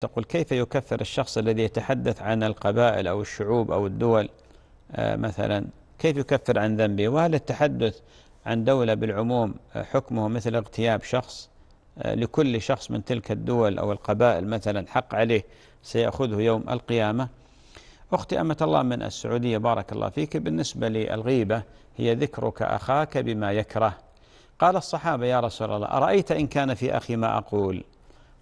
تقول كيف يكفر الشخص الذي يتحدث عن القبائل أو الشعوب أو الدول آه، مثلا كيف يكفر عن ذنبه وهل التحدث عن دولة بالعموم آه، حكمه مثل اغتياب شخص آه، لكل شخص من تلك الدول أو القبائل مثلا حق عليه سيأخذه يوم القيامة أختي أمة الله من السعودية بارك الله فيك بالنسبة للغيبة هي ذكرك أخاك بما يكره قال الصحابة يا رسول الله أرأيت إن كان في أخي ما أقول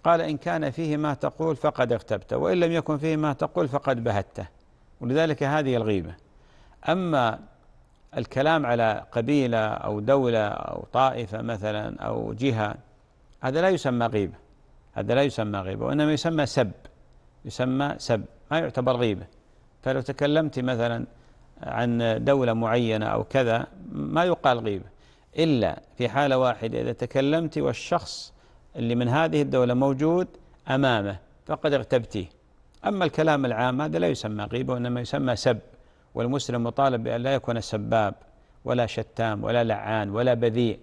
قال إن كان فيه ما تقول فقد اغتبته وإن لم يكن فيه ما تقول فقد بهته ولذلك هذه الغيبة أما الكلام على قبيلة أو دولة أو طائفة مثلا أو جهة هذا لا يسمى غيبة هذا لا يسمى غيبة وإنما يسمى سب يسمى سب ما يعتبر غيبة فلو تكلمت مثلا عن دولة معينة أو كذا ما يقال غيبة إلا في حالة واحدة إذا تكلمت والشخص اللي من هذه الدولة موجود أمامه فقد اغتبتيه أما الكلام العام هذا لا يسمى غيبة وإنما يسمى سب والمسلم مطالب بأن لا يكون سباب ولا شتام ولا لعان ولا بذيء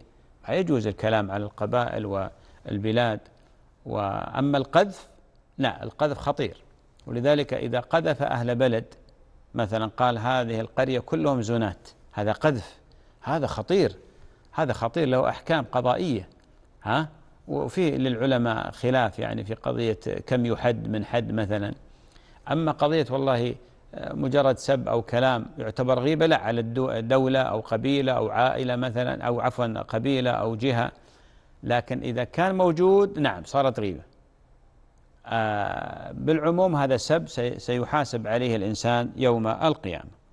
يجوز الكلام على القبائل والبلاد وأما القذف لا القذف خطير ولذلك إذا قذف أهل بلد مثلا قال هذه القرية كلهم زنات هذا قذف هذا خطير هذا خطير له أحكام قضائية ها وفي للعلماء خلاف يعني في قضية كم يحد من حد مثلا أما قضية والله آه، مجرد سب أو كلام يعتبر غيبة لا على الدولة أو قبيلة أو عائلة مثلا أو عفوا قبيلة أو جهة لكن إذا كان موجود نعم صارت غيبة آه، بالعموم هذا سب سيحاسب عليه الإنسان يوم القيامة